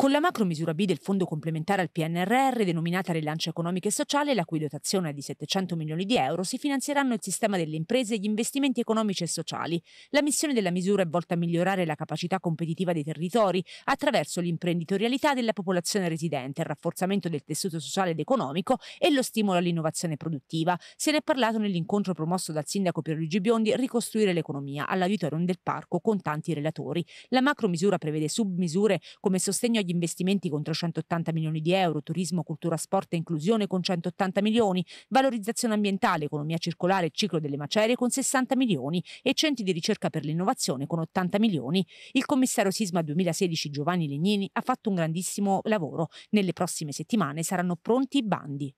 Con la macro misura B del fondo complementare al PNRR, denominata Rilancio economico e sociale, la cui dotazione è di 700 milioni di euro, si finanzieranno il sistema delle imprese e gli investimenti economici e sociali. La missione della misura è volta a migliorare la capacità competitiva dei territori attraverso l'imprenditorialità della popolazione residente, il rafforzamento del tessuto sociale ed economico e lo stimolo all'innovazione produttiva. Se ne è parlato nell'incontro promosso dal sindaco Pierluigi Biondi Ricostruire l'economia all'auditorium del parco con tanti relatori. La macro misura prevede submisure come sostegno agli gli investimenti con 380 milioni di euro, turismo, cultura, sport e inclusione con 180 milioni, valorizzazione ambientale, economia circolare e ciclo delle macerie con 60 milioni e centri di ricerca per l'innovazione con 80 milioni. Il commissario Sisma 2016 Giovanni Legnini ha fatto un grandissimo lavoro. Nelle prossime settimane saranno pronti i bandi.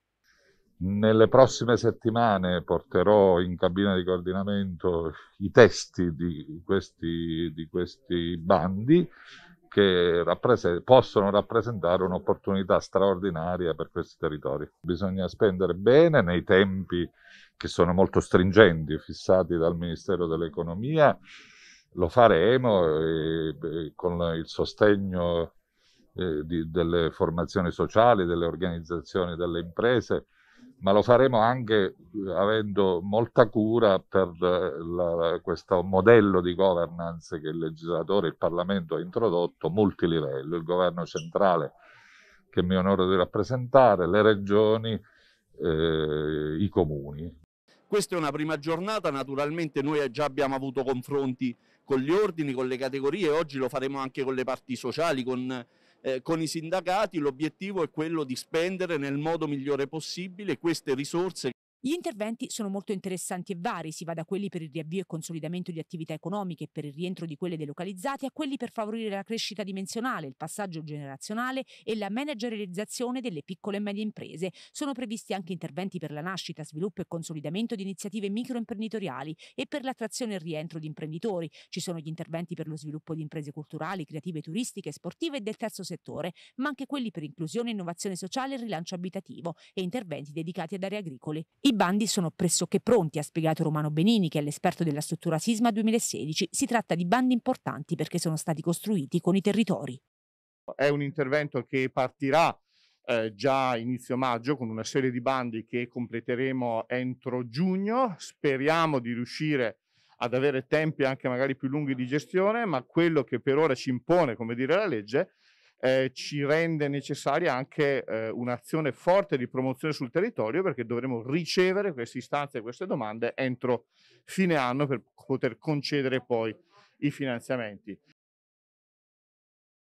Nelle prossime settimane porterò in cabina di coordinamento i testi di questi, di questi bandi che rapprese- possono rappresentare un'opportunità straordinaria per questi territori. Bisogna spendere bene nei tempi che sono molto stringenti, fissati dal Ministero dell'Economia. Lo faremo e, e con il sostegno eh, di, delle formazioni sociali, delle organizzazioni, delle imprese ma lo faremo anche eh, avendo molta cura per eh, la, questo modello di governance che il legislatore, il Parlamento ha introdotto, multilivello, il governo centrale che mi onoro di rappresentare, le regioni, eh, i comuni. Questa è una prima giornata, naturalmente noi eh, già abbiamo avuto confronti con gli ordini, con le categorie, oggi lo faremo anche con le parti sociali, con eh, con i sindacati l'obiettivo è quello di spendere nel modo migliore possibile queste risorse. Gli interventi sono molto interessanti e vari, si va da quelli per il riavvio e consolidamento di attività economiche e per il rientro di quelle delocalizzate a quelli per favorire la crescita dimensionale, il passaggio generazionale e la managerializzazione delle piccole e medie imprese. Sono previsti anche interventi per la nascita, sviluppo e consolidamento di iniziative microimprenditoriali e per l'attrazione e il rientro di imprenditori. Ci sono gli interventi per lo sviluppo di imprese culturali, creative, turistiche, sportive e del terzo settore, ma anche quelli per inclusione, innovazione sociale e rilancio abitativo e interventi dedicati ad aree agricole. I bandi sono pressoché pronti, ha spiegato Romano Benini, che è l'esperto della struttura Sisma 2016. Si tratta di bandi importanti perché sono stati costruiti con i territori. È un intervento che partirà eh, già inizio maggio con una serie di bandi che completeremo entro giugno. Speriamo di riuscire ad avere tempi anche magari più lunghi di gestione, ma quello che per ora ci impone, come dire, la legge eh, ci rende necessaria anche eh, un'azione forte di promozione sul territorio perché dovremo ricevere queste istanze e queste domande entro fine anno per poter concedere poi i finanziamenti.